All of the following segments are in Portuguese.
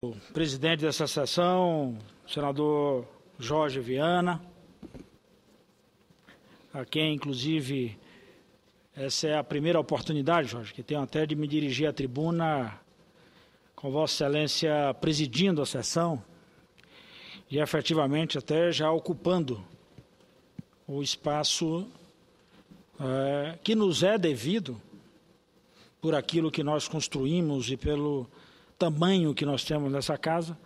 O presidente dessa sessão, senador Jorge Viana, a quem inclusive essa é a primeira oportunidade, Jorge, que tenho até de me dirigir à tribuna com Vossa Excelência presidindo a sessão e efetivamente até já ocupando o espaço é, que nos é devido por aquilo que nós construímos e pelo tamanho que nós temos nessa casa,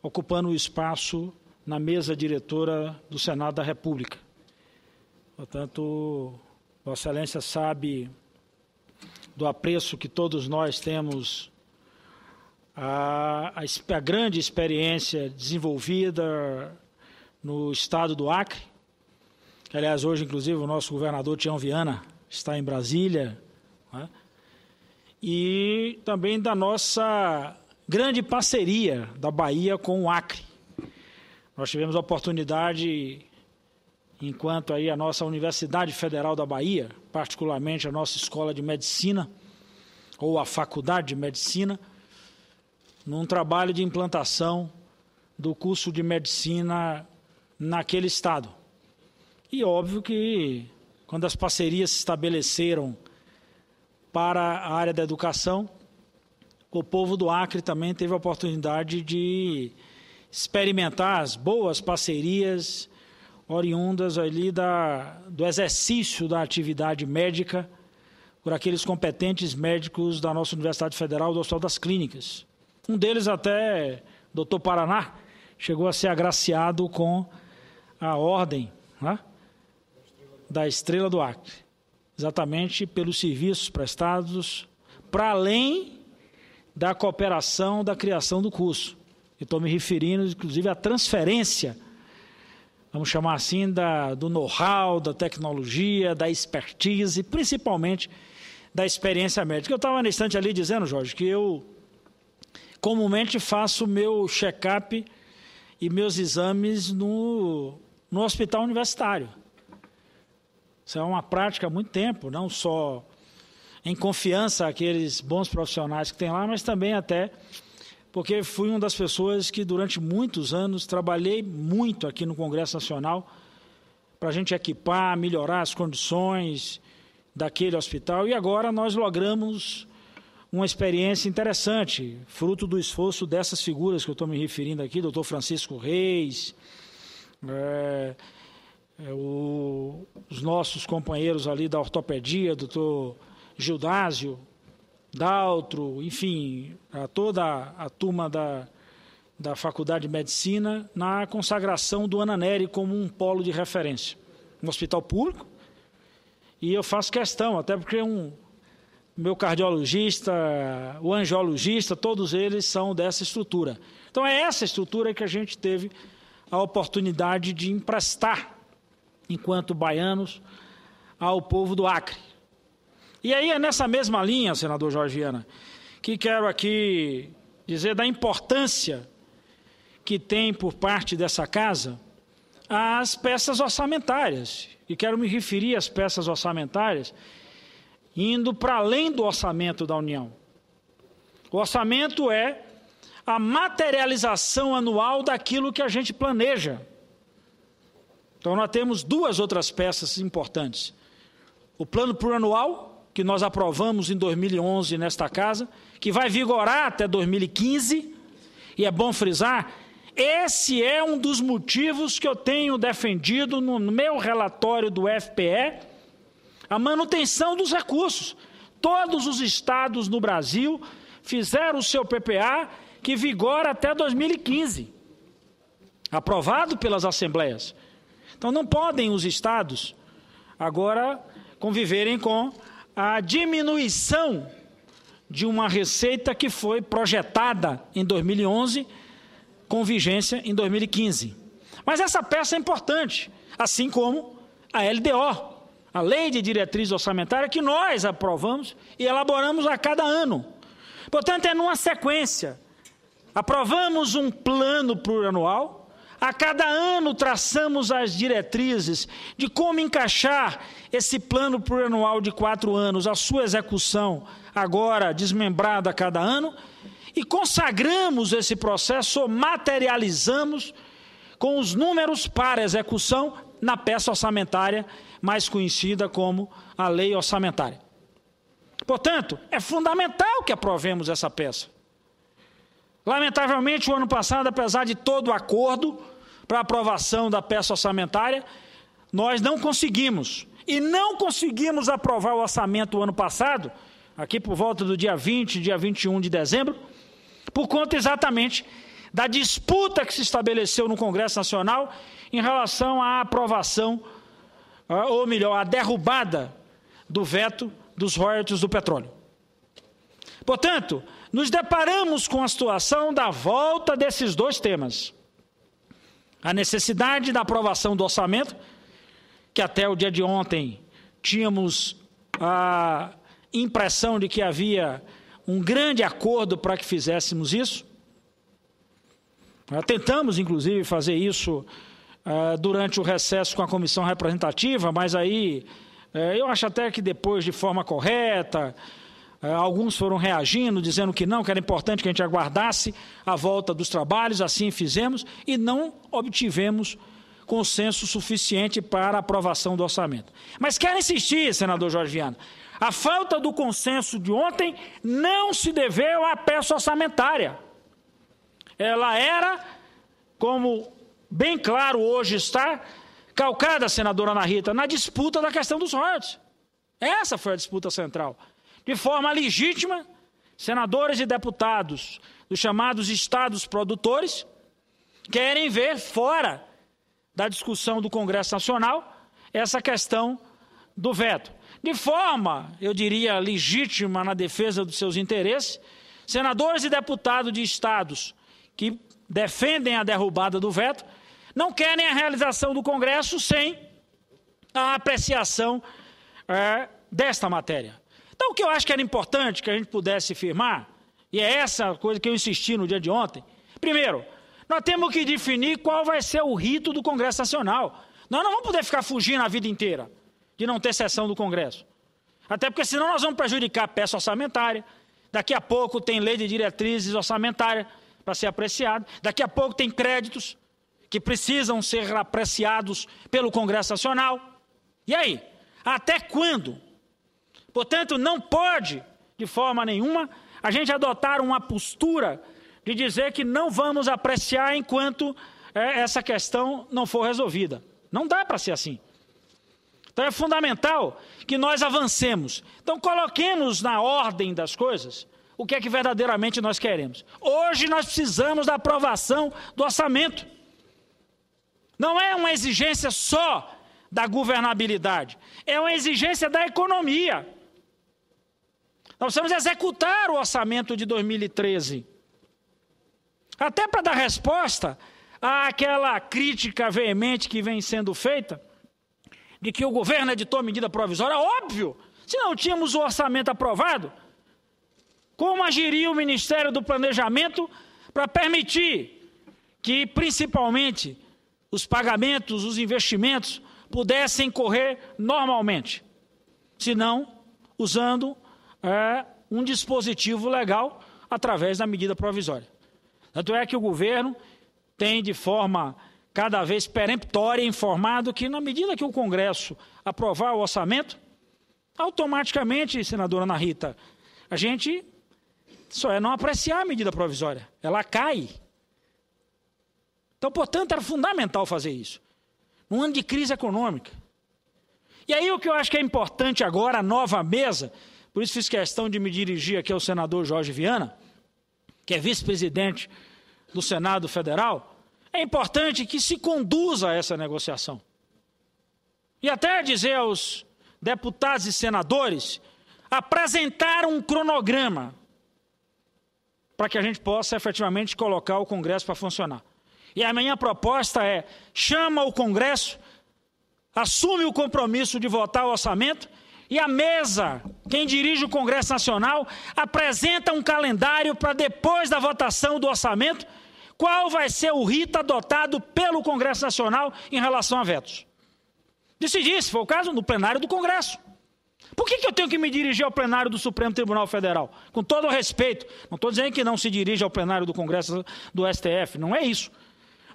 ocupando o espaço na mesa diretora do Senado da República. Portanto, Vossa Excelência sabe do apreço que todos nós temos a, a, a grande experiência desenvolvida no estado do Acre, que aliás hoje, inclusive, o nosso governador Tião Viana está em Brasília, né? e também da nossa grande parceria da Bahia com o Acre. Nós tivemos a oportunidade, enquanto aí a nossa Universidade Federal da Bahia, particularmente a nossa Escola de Medicina, ou a Faculdade de Medicina, num trabalho de implantação do curso de medicina naquele estado. E óbvio que quando as parcerias se estabeleceram para a área da educação. O povo do Acre também teve a oportunidade de experimentar as boas parcerias oriundas ali da, do exercício da atividade médica por aqueles competentes médicos da nossa Universidade Federal do Hospital das Clínicas. Um deles até, doutor Paraná, chegou a ser agraciado com a ordem né, da Estrela do Acre exatamente pelos serviços prestados, para além da cooperação da criação do curso. Estou me referindo, inclusive, à transferência, vamos chamar assim, da, do know-how, da tecnologia, da expertise, principalmente da experiência médica. Eu estava na instante ali dizendo, Jorge, que eu comumente faço meu check-up e meus exames no, no hospital universitário. Isso é uma prática há muito tempo, não só em confiança àqueles bons profissionais que tem lá, mas também até porque fui uma das pessoas que durante muitos anos trabalhei muito aqui no Congresso Nacional para a gente equipar, melhorar as condições daquele hospital e agora nós logramos uma experiência interessante, fruto do esforço dessas figuras que eu estou me referindo aqui, doutor Francisco Reis, é, é, o, os nossos companheiros ali da ortopedia, doutor Gildásio, Daltro, enfim, a toda a turma da, da Faculdade de Medicina, na consagração do Ananeri como um polo de referência. Um hospital público, e eu faço questão, até porque um meu cardiologista, o angiologista, todos eles são dessa estrutura. Então é essa estrutura que a gente teve a oportunidade de emprestar enquanto baianos, ao povo do Acre. E aí é nessa mesma linha, senador Georgiana, que quero aqui dizer da importância que tem por parte dessa casa as peças orçamentárias. E quero me referir às peças orçamentárias indo para além do orçamento da União. O orçamento é a materialização anual daquilo que a gente planeja. Então nós temos duas outras peças importantes. O plano plurianual, que nós aprovamos em 2011 nesta casa, que vai vigorar até 2015, e é bom frisar, esse é um dos motivos que eu tenho defendido no meu relatório do FPE, a manutenção dos recursos. Todos os estados no Brasil fizeram o seu PPA que vigora até 2015, aprovado pelas assembleias. Então não podem os estados agora conviverem com a diminuição de uma receita que foi projetada em 2011 com vigência em 2015. Mas essa peça é importante, assim como a LDO, a Lei de Diretriz Orçamentária, que nós aprovamos e elaboramos a cada ano. Portanto, é numa sequência. Aprovamos um plano plurianual, a cada ano traçamos as diretrizes de como encaixar esse plano plurianual de quatro anos, a sua execução, agora desmembrada a cada ano, e consagramos esse processo, materializamos com os números para execução na peça orçamentária, mais conhecida como a lei orçamentária. Portanto, é fundamental que aprovemos essa peça. Lamentavelmente, o ano passado, apesar de todo o acordo para aprovação da peça orçamentária, nós não conseguimos. E não conseguimos aprovar o orçamento o ano passado, aqui por volta do dia 20, dia 21 de dezembro, por conta exatamente da disputa que se estabeleceu no Congresso Nacional em relação à aprovação, ah, ou melhor, à derrubada do veto dos royalties do petróleo. Portanto, nos deparamos com a situação da volta desses dois temas. A necessidade da aprovação do orçamento, que até o dia de ontem tínhamos a impressão de que havia um grande acordo para que fizéssemos isso. Tentamos, inclusive, fazer isso ah, durante o recesso com a comissão representativa, mas aí eh, eu acho até que depois, de forma correta, é, alguns foram reagindo, dizendo que não, que era importante que a gente aguardasse a volta dos trabalhos, assim fizemos e não obtivemos consenso suficiente para aprovação do orçamento. Mas quero insistir, senador Jorge Viana, a falta do consenso de ontem não se deveu à peça orçamentária. Ela era, como bem claro hoje está, calcada, senadora Ana Rita, na disputa da questão dos royalties. Essa foi a disputa central de forma legítima, senadores e deputados dos chamados estados produtores querem ver fora da discussão do Congresso Nacional essa questão do veto. De forma, eu diria, legítima na defesa dos seus interesses, senadores e deputados de estados que defendem a derrubada do veto não querem a realização do Congresso sem a apreciação é, desta matéria. Então, o que eu acho que era importante que a gente pudesse firmar, e é essa coisa que eu insisti no dia de ontem: primeiro, nós temos que definir qual vai ser o rito do Congresso Nacional. Nós não vamos poder ficar fugindo a vida inteira de não ter sessão do Congresso. Até porque senão nós vamos prejudicar a peça orçamentária. Daqui a pouco tem lei de diretrizes orçamentárias para ser apreciada. Daqui a pouco tem créditos que precisam ser apreciados pelo Congresso Nacional. E aí? Até quando Portanto, não pode, de forma nenhuma, a gente adotar uma postura de dizer que não vamos apreciar enquanto é, essa questão não for resolvida. Não dá para ser assim. Então é fundamental que nós avancemos. Então coloquemos na ordem das coisas o que é que verdadeiramente nós queremos. Hoje nós precisamos da aprovação do orçamento. Não é uma exigência só da governabilidade, é uma exigência da economia. Nós precisamos executar o orçamento de 2013. Até para dar resposta àquela crítica veemente que vem sendo feita, de que o governo editou medida provisória, óbvio, se não tínhamos o orçamento aprovado, como agiria o Ministério do Planejamento para permitir que, principalmente, os pagamentos, os investimentos pudessem correr normalmente? Se não, usando é, um dispositivo legal através da medida provisória. Tanto é que o governo tem de forma cada vez peremptória informado que, na medida que o Congresso aprovar o orçamento, automaticamente, senadora Ana Rita, a gente só é não apreciar a medida provisória. Ela cai. Então, portanto, era fundamental fazer isso. Num ano de crise econômica. E aí o que eu acho que é importante agora, a nova mesa, por isso fiz questão de me dirigir aqui ao senador Jorge Viana, que é vice-presidente do Senado Federal. É importante que se conduza essa negociação. E até dizer aos deputados e senadores apresentar um cronograma para que a gente possa efetivamente colocar o Congresso para funcionar. E a minha proposta é: chama o Congresso, assume o compromisso de votar o orçamento e a mesa, quem dirige o Congresso Nacional, apresenta um calendário para depois da votação do orçamento, qual vai ser o rito adotado pelo Congresso Nacional em relação a vetos. Decidir, se for o caso, no plenário do Congresso. Por que, que eu tenho que me dirigir ao plenário do Supremo Tribunal Federal? Com todo o respeito, não estou dizendo que não se dirige ao plenário do Congresso do STF, não é isso.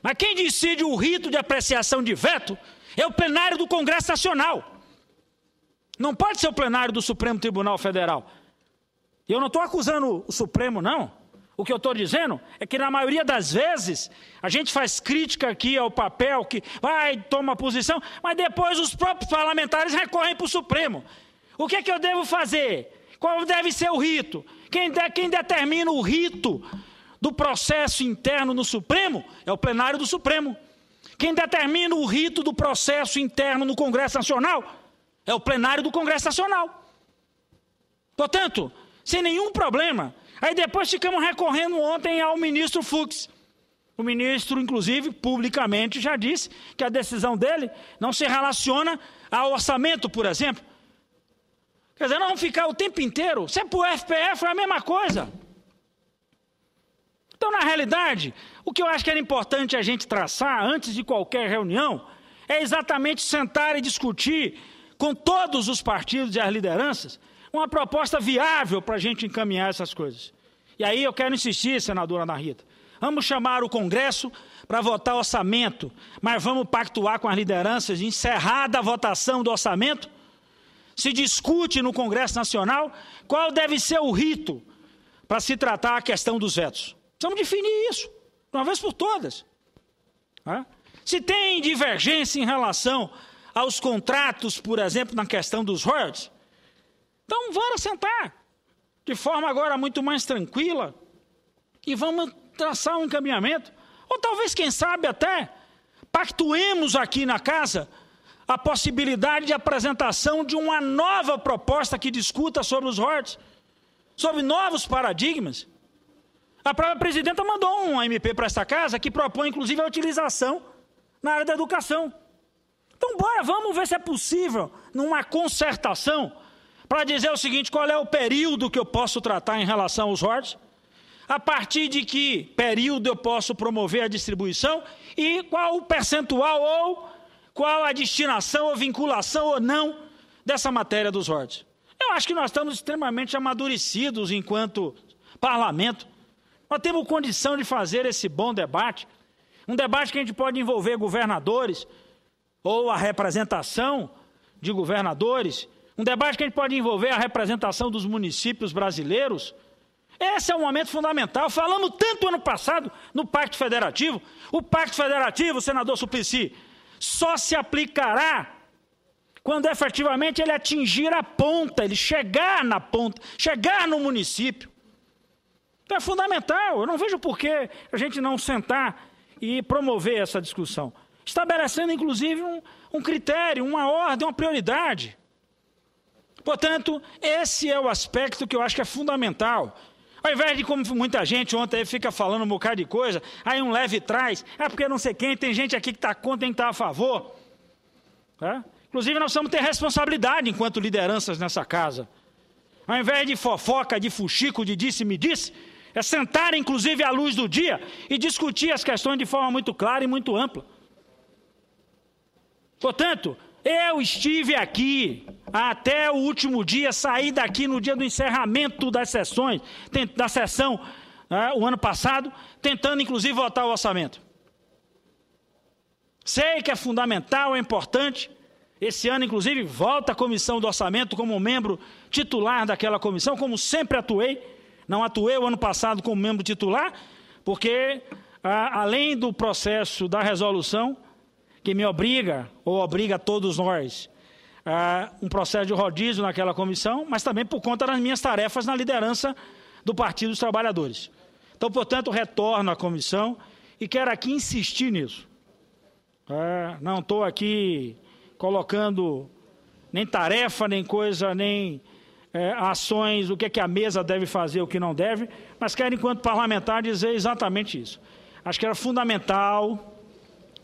Mas quem decide o rito de apreciação de veto é o plenário do Congresso Nacional. Não pode ser o plenário do Supremo Tribunal Federal. E eu não estou acusando o Supremo, não. O que eu estou dizendo é que, na maioria das vezes, a gente faz crítica aqui ao papel que vai, toma posição, mas depois os próprios parlamentares recorrem para o Supremo. O que é que eu devo fazer? Qual deve ser o rito? Quem, de, quem determina o rito do processo interno no Supremo é o plenário do Supremo. Quem determina o rito do processo interno no Congresso Nacional é o plenário do Congresso Nacional. Portanto, sem nenhum problema. Aí depois ficamos recorrendo ontem ao ministro Fux. O ministro, inclusive, publicamente já disse que a decisão dele não se relaciona ao orçamento, por exemplo. Quer dizer, nós vamos ficar o tempo inteiro. Se é para o FPE, foi é a mesma coisa. Então, na realidade, o que eu acho que era importante a gente traçar antes de qualquer reunião é exatamente sentar e discutir com todos os partidos e as lideranças, uma proposta viável para a gente encaminhar essas coisas. E aí eu quero insistir, senadora Ana Rita. Vamos chamar o Congresso para votar orçamento, mas vamos pactuar com as lideranças, encerrada a votação do orçamento. Se discute no Congresso Nacional qual deve ser o rito para se tratar a questão dos vetos. Precisamos definir isso, de uma vez por todas. Se tem divergência em relação aos contratos, por exemplo, na questão dos royalties. Então, vamos sentar de forma agora muito mais tranquila e vamos traçar um encaminhamento. Ou talvez, quem sabe, até pactuemos aqui na casa a possibilidade de apresentação de uma nova proposta que discuta sobre os royalties, sobre novos paradigmas. A própria presidenta mandou um MP para esta casa que propõe, inclusive, a utilização na área da educação. Então, bora, vamos ver se é possível, numa concertação, para dizer o seguinte: qual é o período que eu posso tratar em relação aos hortes? A partir de que período eu posso promover a distribuição e qual o percentual ou qual a destinação ou vinculação ou não dessa matéria dos hortes? Eu acho que nós estamos extremamente amadurecidos enquanto parlamento. Nós temos condição de fazer esse bom debate, um debate que a gente pode envolver governadores, ou a representação de governadores, um debate que a gente pode envolver a representação dos municípios brasileiros. Esse é um momento fundamental. Falamos tanto ano passado no Pacto Federativo. O Pacto Federativo, senador Suplicy, só se aplicará quando efetivamente ele atingir a ponta, ele chegar na ponta, chegar no município. Então, é fundamental. Eu não vejo por que a gente não sentar e promover essa discussão estabelecendo inclusive um, um critério, uma ordem, uma prioridade. Portanto, esse é o aspecto que eu acho que é fundamental. Ao invés de como muita gente ontem fica falando um bocado de coisa, aí um leve traz, é porque não sei quem, tem gente aqui que está contra, tem que estar tá a favor. É? Inclusive, nós precisamos ter responsabilidade enquanto lideranças nessa casa. Ao invés de fofoca, de fuxico, de disse-me-disse, -disse, é sentar, inclusive, à luz do dia e discutir as questões de forma muito clara e muito ampla. Portanto, eu estive aqui até o último dia, saí daqui no dia do encerramento das sessões, da sessão né, o ano passado, tentando inclusive votar o orçamento. Sei que é fundamental, é importante. Esse ano, inclusive, volta à comissão do orçamento como membro titular daquela comissão, como sempre atuei. Não atuei o ano passado como membro titular, porque, ah, além do processo da resolução, que me obriga, ou obriga todos nós, a um processo de rodízio naquela comissão, mas também por conta das minhas tarefas na liderança do Partido dos Trabalhadores. Então, portanto, retorno à comissão e quero aqui insistir nisso. É, não estou aqui colocando nem tarefa, nem coisa, nem é, ações, o que é que a mesa deve fazer, o que não deve, mas quero, enquanto parlamentar, dizer exatamente isso. Acho que era fundamental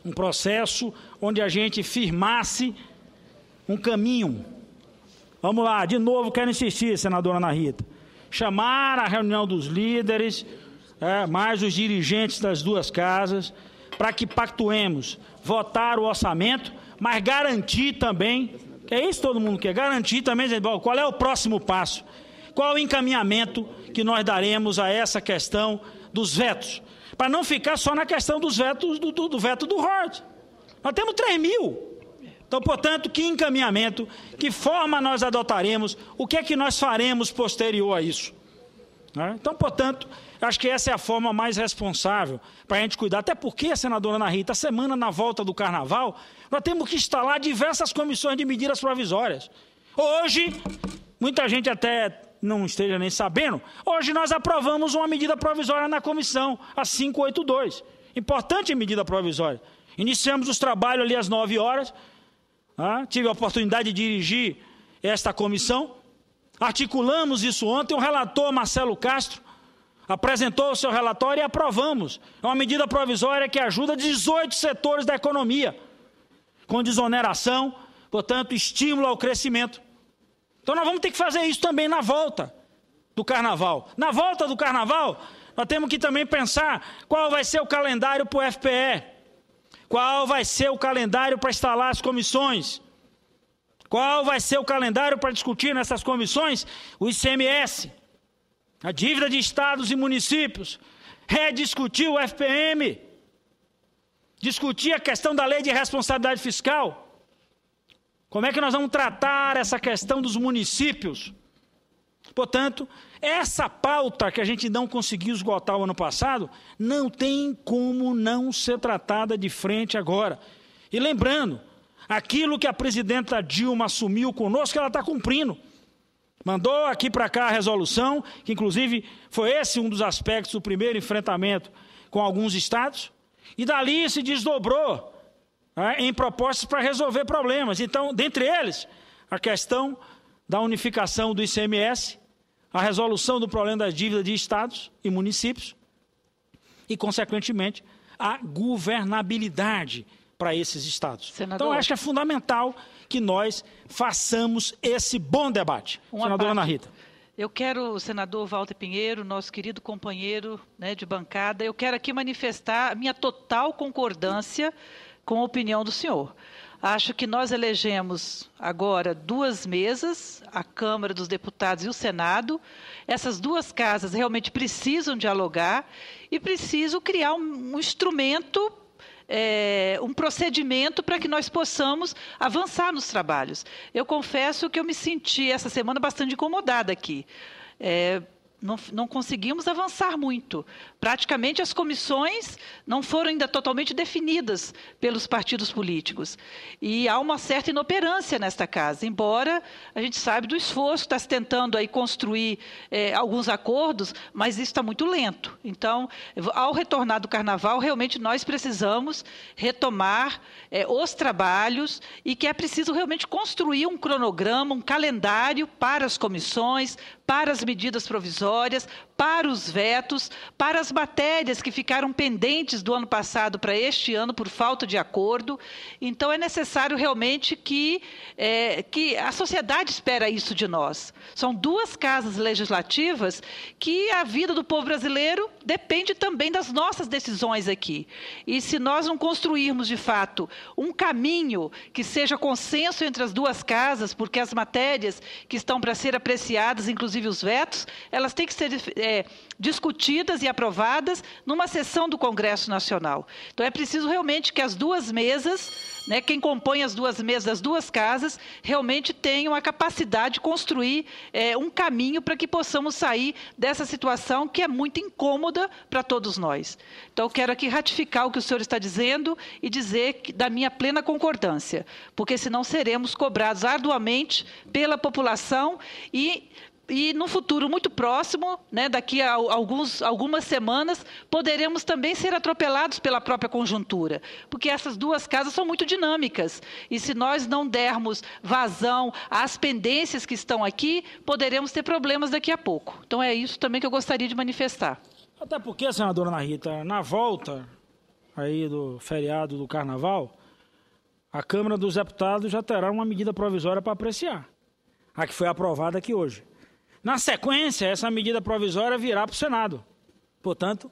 um processo onde a gente firmasse um caminho. Vamos lá, de novo quero insistir, senadora Ana Rita. Chamar a reunião dos líderes, é, mais os dirigentes das duas casas, para que pactuemos, votar o orçamento, mas garantir também, é isso todo mundo quer, garantir também, qual é o próximo passo, qual é o encaminhamento que nós daremos a essa questão dos vetos. Para não ficar só na questão dos vetos, do, do, do veto do Hort. Nós temos 3 mil. Então, portanto, que encaminhamento, que forma nós adotaremos, o que é que nós faremos posterior a isso? Né? Então, portanto, acho que essa é a forma mais responsável para a gente cuidar. Até porque, senadora Ana Rita, semana na volta do carnaval, nós temos que instalar diversas comissões de medidas provisórias. Hoje, muita gente até não esteja nem sabendo, hoje nós aprovamos uma medida provisória na comissão, a 582. Importante medida provisória. Iniciamos os trabalhos ali às 9 horas. Ah, tive a oportunidade de dirigir esta comissão. Articulamos isso ontem. O relator Marcelo Castro apresentou o seu relatório e aprovamos. É uma medida provisória que ajuda 18 setores da economia, com desoneração, portanto, estímulo ao crescimento. Então nós vamos ter que fazer isso também na volta do carnaval. Na volta do carnaval, nós temos que também pensar qual vai ser o calendário para o FPE, qual vai ser o calendário para instalar as comissões, qual vai ser o calendário para discutir nessas comissões o ICMS, a dívida de estados e municípios, rediscutir o FPM, discutir a questão da lei de responsabilidade fiscal. Como é que nós vamos tratar essa questão dos municípios? Portanto, essa pauta que a gente não conseguiu esgotar o ano passado, não tem como não ser tratada de frente agora. E lembrando, aquilo que a presidenta Dilma assumiu conosco, ela está cumprindo. Mandou aqui para cá a resolução, que inclusive foi esse um dos aspectos do primeiro enfrentamento com alguns estados, e dali se desdobrou né, em propostas para resolver problemas. Então, dentre eles, a questão da unificação do ICMS, a resolução do problema da dívida de estados e municípios e, consequentemente, a governabilidade para esses estados. Senador, então, acho que é fundamental que nós façamos esse bom debate. Senadora parte. Ana Rita. Eu quero, senador Walter Pinheiro, nosso querido companheiro né, de bancada, eu quero aqui manifestar a minha total concordância. Sim com a opinião do senhor. Acho que nós elegemos agora duas mesas, a Câmara dos Deputados e o Senado. Essas duas casas realmente precisam dialogar e precisam criar um, um instrumento, é, um procedimento para que nós possamos avançar nos trabalhos. Eu confesso que eu me senti essa semana bastante incomodada aqui. É, não, não conseguimos avançar muito. Praticamente as comissões não foram ainda totalmente definidas pelos partidos políticos. E há uma certa inoperância nesta casa, embora a gente saiba do esforço, está se tentando aí construir é, alguns acordos, mas isso está muito lento. Então, ao retornar do carnaval, realmente nós precisamos retomar é, os trabalhos e que é preciso realmente construir um cronograma, um calendário para as comissões, para as medidas provisórias, para os vetos, para as matérias que ficaram pendentes do ano passado para este ano por falta de acordo. Então, é necessário realmente que, é, que a sociedade espera isso de nós. São duas casas legislativas que a vida do povo brasileiro depende também das nossas decisões aqui. E se nós não construirmos, de fato, um caminho que seja consenso entre as duas casas, porque as matérias que estão para ser apreciadas, inclusive inclusive os vetos, elas têm que ser é, discutidas e aprovadas numa sessão do Congresso Nacional. Então, é preciso realmente que as duas mesas, né, quem compõe as duas mesas as duas casas, realmente tenham a capacidade de construir é, um caminho para que possamos sair dessa situação que é muito incômoda para todos nós. Então, quero aqui ratificar o que o senhor está dizendo e dizer que, da minha plena concordância, porque senão seremos cobrados arduamente pela população e e no futuro muito próximo, né, daqui a alguns, algumas semanas, poderemos também ser atropelados pela própria conjuntura, porque essas duas casas são muito dinâmicas. E se nós não dermos vazão às pendências que estão aqui, poderemos ter problemas daqui a pouco. Então é isso também que eu gostaria de manifestar. Até porque, senadora Ana Rita, na volta aí do feriado do carnaval, a Câmara dos Deputados já terá uma medida provisória para apreciar. A que foi aprovada aqui hoje. Na sequência, essa medida provisória virá para o Senado. Portanto,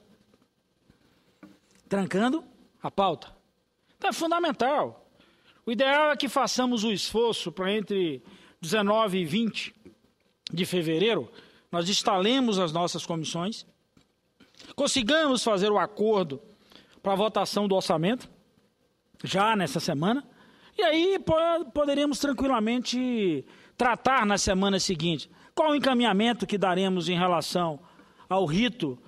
trancando a pauta. Então é fundamental. O ideal é que façamos o esforço para entre 19 e 20 de fevereiro, nós instalemos as nossas comissões, consigamos fazer o acordo para a votação do orçamento, já nessa semana, e aí poderemos tranquilamente tratar na semana seguinte qual o encaminhamento que daremos em relação ao rito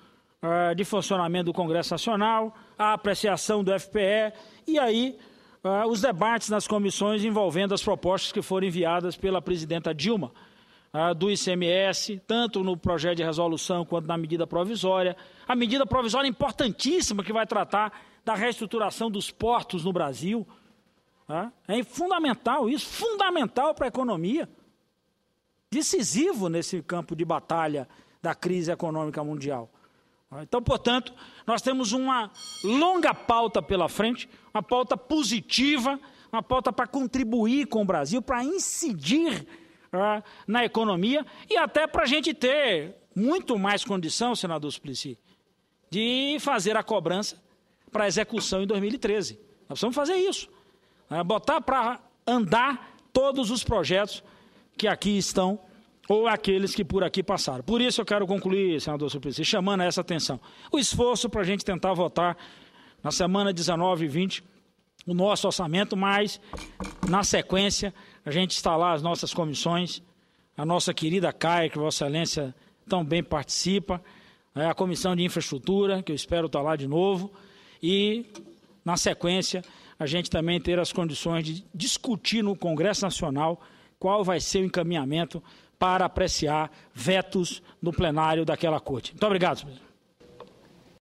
uh, de funcionamento do Congresso Nacional, a apreciação do FPE e aí uh, os debates nas comissões envolvendo as propostas que foram enviadas pela presidenta Dilma uh, do ICMS, tanto no projeto de resolução quanto na medida provisória. A medida provisória importantíssima que vai tratar da reestruturação dos portos no Brasil. É fundamental isso, fundamental para a economia decisivo nesse campo de batalha da crise econômica mundial. Então, portanto, nós temos uma longa pauta pela frente, uma pauta positiva, uma pauta para contribuir com o Brasil, para incidir ah, na economia e até para a gente ter muito mais condição, senador Suplicy, de fazer a cobrança para execução em 2013. Nós precisamos fazer isso. Né? botar para andar todos os projetos que aqui estão ou aqueles que por aqui passaram. Por isso eu quero concluir, senador Suplicy, chamando essa atenção. O esforço para a gente tentar votar na semana 19 e 20 o nosso orçamento, mas na sequência a gente instalar as nossas comissões, a nossa querida CAI, que Vossa Excelência tão bem participa, né, a Comissão de Infraestrutura, que eu espero estar tá lá de novo, e na sequência a gente também ter as condições de discutir no Congresso Nacional qual vai ser o encaminhamento para apreciar vetos no plenário daquela corte. Muito obrigado, senhor.